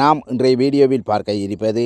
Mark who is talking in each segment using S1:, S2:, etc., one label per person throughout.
S1: நாம் இன்றைய வீடியோவில் பார்க்க இருப்பது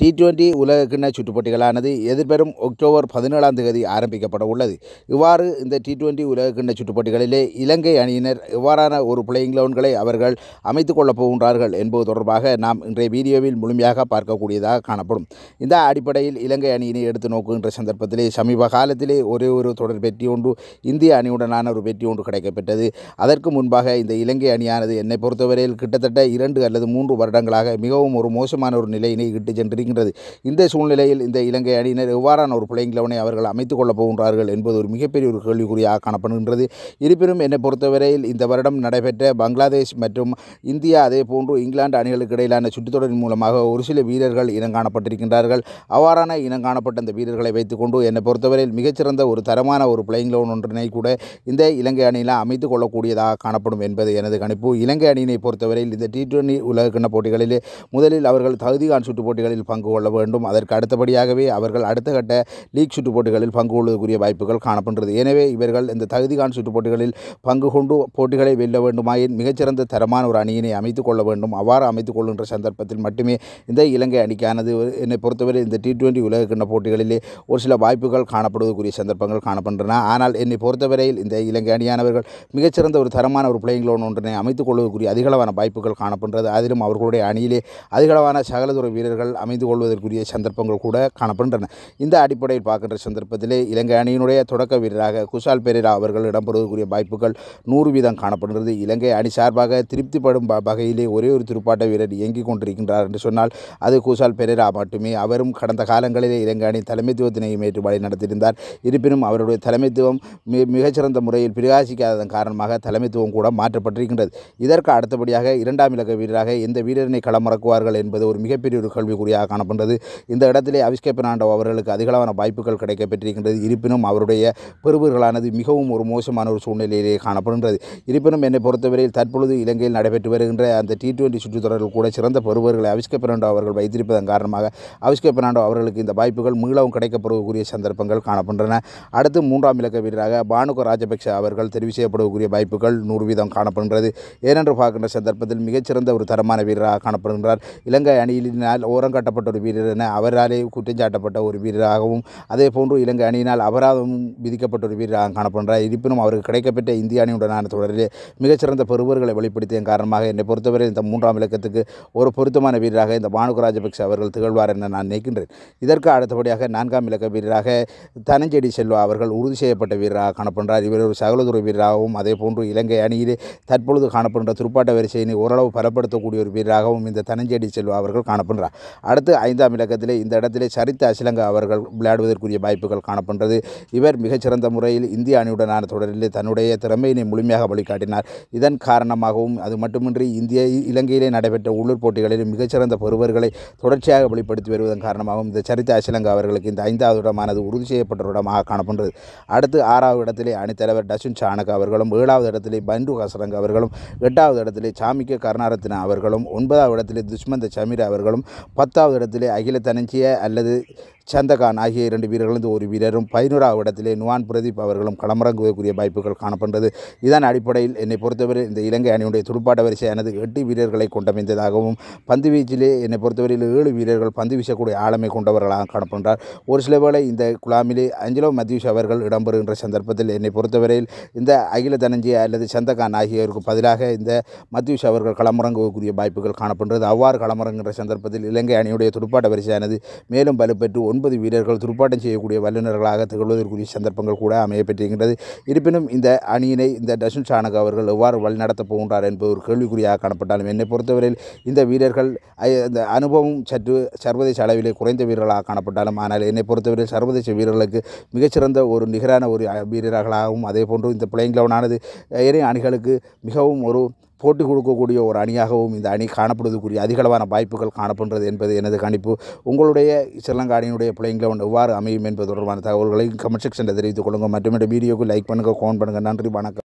S1: டி டுவெண்டி கிண்ண சுற்றுப்போட்டிகளானது எதிர்பெறும் அக்டோபர் பதினேழாம் தேதி ஆரம்பிக்கப்பட உள்ளது இவ்வாறு இந்த டி டுவெண்டி உலகக்கிண்ண சுற்றுப்போட்டிகளிலே இலங்கை அணியினர் இவ்வாறான ஒரு பிளேயிங் லவுன்களை அவர்கள் அமைத்துக் கொள்ளப் போகின்றார்கள் என்பது தொடர்பாக நாம் இன்றைய வீடியோவில் முழுமையாக பார்க்கக்கூடியதாக காணப்படும் இந்த அடிப்படையில் இலங்கை அணியினை எடுத்து நோக்குகின்ற சந்தர்ப்பத்திலே சமீப காலத்திலே ஒரே ஒரு தொடர் வெற்றி ஒன்று இந்திய அணியுடனான ஒரு வெற்றி ஒன்று கிடைக்கப்பெற்றது அதற்கு முன்பாக இந்த இலங்கை அணியானது என்னை பொறுத்தவரையில் கிட்டத்தட்ட இரண்டு அல்லது மூன்று வருடங்கள் வருடங்களாக மிகவும் ஒரு மோசமான ஒரு நிலையினை இட்டு சென்றிருக்கின்றது இந்த சூழ்நிலையில் இந்த இலங்கை அணியினர் எவ்வாறான ஒரு பிளேயிங் லெவனை அவர்கள் அமைத்துக் கொள்ளப் போகின்றார்கள் என்பது ஒரு மிகப்பெரிய ஒரு கேள்விக்குறியாக காணப்படுகின்றது இருப்பினும் என்னை பொறுத்தவரையில் இந்த வருடம் நடைபெற்ற பங்களாதேஷ் மற்றும் இந்தியா அதே போன்று இங்கிலாந்து அணிகளுக்கு இடையிலான சுற்றுத்தொடரின் மூலமாக ஒரு சில வீரர்கள் இனங்காணப்பட்டிருக்கின்றார்கள் அவ்வாறான இனங்காணப்பட்ட அந்த வீரர்களை வைத்துக்கொண்டு என்னை பொறுத்தவரையில் மிகச்சிறந்த ஒரு தரமான ஒரு பிளேயிங் லெவன் ஒன்றினை கூட இந்த இலங்கை அணியில் அமைத்துக் கொள்ளக்கூடியதாக காணப்படும் என்பது எனது கணிப்பு இலங்கை அணியினை பொறுத்தவரையில் இந்த டி டுவெண்டி உலகக்கிண்ண போட்டிகள் போட்டிகளில் முதலில் அவர்கள் தகுதிகான் சுற்றுப் போட்டிகளில் பங்கு கொள்ள வேண்டும் அதற்கு அடுத்தபடியாகவே அவர்கள் அடுத்த கட்ட லீக் சுற்றுப் போட்டிகளில் பங்கு கொள்வதற்குரிய வாய்ப்புகள் காணப்படுகிறது எனவே இவர்கள் இந்த தகுதிகான் சுற்றுப் போட்டிகளில் பங்கு கொண்டு போட்டிகளை வெல்ல வேண்டுமாயின் மிகச்சிறந்த தரமான ஒரு அணியினை அமைத்துக் கொள்ள வேண்டும் அவ்வாறு அமைத்துக் கொள்கின்ற சந்தர்ப்பத்தில் மட்டுமே இந்த இலங்கை அணிக்கானது என்னை பொறுத்தவரை இந்த டி டுவெண்ட்டி உலகக்கிண்ண போட்டிகளிலே ஒரு சில வாய்ப்புகள் காணப்படுவதற்குரிய சந்தர்ப்பங்கள் காணப்படுகின்றன ஆனால் என்னை பொறுத்தவரையில் இந்த இலங்கை அணியானவர்கள் மிகச்சிறந்த ஒரு தரமான ஒரு பிளேயிங் லோன் ஒன்றினை அமைத்துக் கொள்வதற்குரிய அதிகளவான வாய்ப்புகள் காணப்படுகிறது அதிலும் அவர்களுடைய அணியிலே அதிகளவான சகலதுறை வீரர்கள் அமைந்து கொள்வதற்குரிய சந்தர்ப்பங்கள் கூட காணப்படுகின்றன இந்த அடிப்படையில் பார்க்கின்ற சந்தர்ப்பத்திலே இலங்கை அணியினுடைய தொடக்க வீரராக குஷால் பெரேரா அவர்கள் இடம்பெறுவதற்குரிய வாய்ப்புகள் நூறு வீதம் காணப்படுகிறது இலங்கை அணி சார்பாக திருப்திப்படும் வகையிலே ஒரே ஒரு துடுப்பாட்ட வீரர் இயங்கிக் கொண்டிருக்கின்றார் என்று சொன்னால் அது குஷால் பெரேரா மட்டுமே அவரும் கடந்த காலங்களிலே இலங்கை அணி தலைமைத்துவத்தினை ஏற்று வழி நடத்தியிருந்தார் இருப்பினும் அவருடைய தலைமைத்துவம் மிகச்சிறந்த முறையில் பிரகாசிக்காததன் காரணமாக தலைமைத்துவம் கூட மாற்றப்பட்டிருக்கின்றது இதற்கு அடுத்தபடியாக இரண்டாம் இலக்க வீரராக இந்த வீரர் என்னை களமிறக்குவார்கள் என்பது ஒரு மிகப்பெரிய ஒரு கல்விக்குறியாக காணப்படுகிறது இந்த இடத்திலே அவிஷ்கே பிராண்டோ அவர்களுக்கு அதிகளவான வாய்ப்புகள் கிடைக்கப்பெற்றிருக்கின்றது இருப்பினும் அவருடைய பெருவர்களானது மிகவும் ஒரு மோசமான ஒரு சூழ்நிலையிலே காணப்படுகின்றது இருப்பினும் என்னை பொறுத்தவரையில் தற்பொழுது இலங்கையில் நடைபெற்று வருகின்ற அந்த டி டுவெண்ட்டி சுற்றுத்தொடரில் கூட சிறந்த பெருவர்களை அவிஷ்கே பிராண்டோ அவர்கள் வைத்திருப்பதன் காரணமாக அவிஷ்கே பிராண்டோ அவர்களுக்கு இந்த வாய்ப்புகள் மீளவும் கிடைக்கப்படக்கூடிய சந்தர்ப்பங்கள் காணப்படுகின்றன அடுத்து மூன்றாம் இலக்க வீரராக பானுக ராஜபக்ஷ அவர்கள் தெரிவு செய்யப்படக்கூடிய வாய்ப்புகள் நூறு வீதம் காணப்படுகிறது ஏனென்று பார்க்கின்ற சந்தர்ப்பத்தில் மிகச்சிறந்த ஒரு தரமான வீரராக காணப்படுகின்றார் இலங்கை அணியினால் ஓரங்கட்டப்பட்ட ஒரு வீரர் என அவராலே குற்றம் சாட்டப்பட்ட ஒரு வீரராகவும் அதே போன்று இலங்கை அணியினால் அபராதம் விதிக்கப்பட்ட ஒரு வீரராக காணப்படுகிறார் இருப்பினும் அவருக்கு கிடைக்கப்பட்ட இந்திய அணியுடனான தொடரில் மிகச்சிறந்த பெறுவர்களை வெளிப்படுத்திய காரணமாக என்னை பொறுத்தவரை இந்த மூன்றாம் இலக்கத்துக்கு ஒரு பொருத்தமான வீரராக இந்த பானுகு ராஜபக்ச அவர்கள் திகழ்வார் என நான் நினைக்கின்றேன் இதற்கு அடுத்தபடியாக நான்காம் இலக்க வீரராக தனஞ்செடி செல்வா அவர்கள் உறுதி செய்யப்பட்ட வீரராக காணப்படுகிறார் இவர் ஒரு சகலதுறை வீரராகவும் அதே போன்று இலங்கை அணியிலே தற்பொழுது காணப்படுகின்ற துடுப்பாட்ட வரிசையினை ஓரளவு பலப்படுத்தக்கூடிய ஒரு வீரராக அழகாகவும் இந்த தனஞ்சேடி செல்வா அவர்கள் காணப்படுறார் அடுத்து ஐந்தாம் இலக்கத்திலே இந்த இடத்திலே சரித்த அசிலங்க அவர்கள் விளையாடுவதற்குரிய வாய்ப்புகள் காணப்படுறது இவர் மிகச்சிறந்த முறையில் இந்திய அணியுடனான தொடரில் தன்னுடைய திறமையினை முழுமையாக வழிகாட்டினார் இதன் காரணமாகவும் அது மட்டுமின்றி இந்திய இலங்கையிலே நடைபெற்ற உள்ளூர் போட்டிகளில் மிகச்சிறந்த பெறுவர்களை தொடர்ச்சியாக வெளிப்படுத்தி வருவதன் காரணமாகவும் இந்த சரித்த அசிலங்க அவர்களுக்கு இந்த ஐந்தாவது இடமானது உறுதி செய்யப்பட்ட இடமாக காணப்படுறது அடுத்து ஆறாவது இடத்திலே அணித்தலைவர் டசுன் சானக் அவர்களும் ஏழாவது இடத்திலே பண்டு ஹசரங் அவர்களும் எட்டாவது இடத்திலே சாமிக்க கருணாரத்தின அவர்களும் ஒன்பதாவது ஒன்பதாவது இடத்திலே துஷ்மந்த சமீர் அவர்களும் பத்தாவது இடத்திலே அகில தனஞ்சிய அல்லது சந்தகான் ஆகிய இரண்டு வீரர்களும் ஒரு வீரரும் பதினோராவது இடத்திலே நுவான் பிரதீப் அவர்களும் களமிறங்குவதற்குரிய வாய்ப்புகள் காணப்படுகிறது இதன் அடிப்படையில் என்னை பொறுத்தவரை இந்த இலங்கை அணியுடைய துடுப்பாட்ட வரிசையானது எட்டு வீரர்களை கொண்டமைந்ததாகவும் பந்து வீச்சிலே என்னை பொறுத்தவரையில் ஏழு வீரர்கள் பந்து வீசக்கூடிய ஆளுமை கொண்டவர்களாக காணப்படுகிறார் ஒரு சில வேளை இந்த குழாமிலே அஞ்சலோ மத்யூஷ் அவர்கள் இடம்பெறுகின்ற சந்தர்ப்பத்தில் என்னை பொறுத்தவரையில் இந்த அகில தனஞ்சி அல்லது சந்தகான் ஆகியோருக்கு பதிலாக இந்த மத்யூஷ் அவர்கள் களமிறங்குவதற்குரிய வாய்ப்புகள் காணப்படுகிறது அவ்வாறு களமிறங்குகின்ற சந்தர்ப்பத்தில் இலங்கை அணியுடைய துடுப்பாட்ட வரிசையானது மேலும் வலுப்பெற்று ஒன்பது வீரர்கள் துடுப்பாட்டம் செய்யக்கூடிய வல்லுநர்களாக திகழ்வதற்குரிய சந்தர்ப்பங்கள் கூட அமையப்பெற்றிருக்கின்றது இருப்பினும் இந்த அணியினை இந்த டஷன் சானக் அவர்கள் எவ்வாறு வழிநடத்தப் போகின்றார் என்பது ஒரு கேள்விக்குறியாக காணப்பட்டாலும் என்னை பொறுத்தவரையில் இந்த வீரர்கள் இந்த அனுபவம் சற்று சர்வதேச அளவிலே குறைந்த வீரர்களாக காணப்பட்டாலும் ஆனால் என்னை பொறுத்தவரையில் சர்வதேச வீரர்களுக்கு மிகச்சிறந்த ஒரு நிகரான ஒரு வீரர்களாகவும் அதே போன்று இந்த பிளேயிங் லெவனானது ஏனைய அணிகளுக்கு மிகவும் ஒரு போட்டி கொடுக்கக்கூடிய ஒரு அணியாகவும் இந்த அணி காணப்படுவதற்குரிய அதிகளவான வாய்ப்புகள் காணப்படுறது என்பது எனது கணிப்பு உங்களுடைய ஸ்ரீலங்கா அணியினுடைய பிள்ளைங்களை ஒன்று எவ்வாறு அமையும் என்பது தொடர்பான தகவல்களை கமெண்ட் செக்ஷனில் தெரிவித்துக் கொள்ளுங்கள் மற்றும் வீடியோக்கு லைக் பண்ணுங்கள் ஃபோன் பண்ணுங்கள் நன்றி வணக்கம்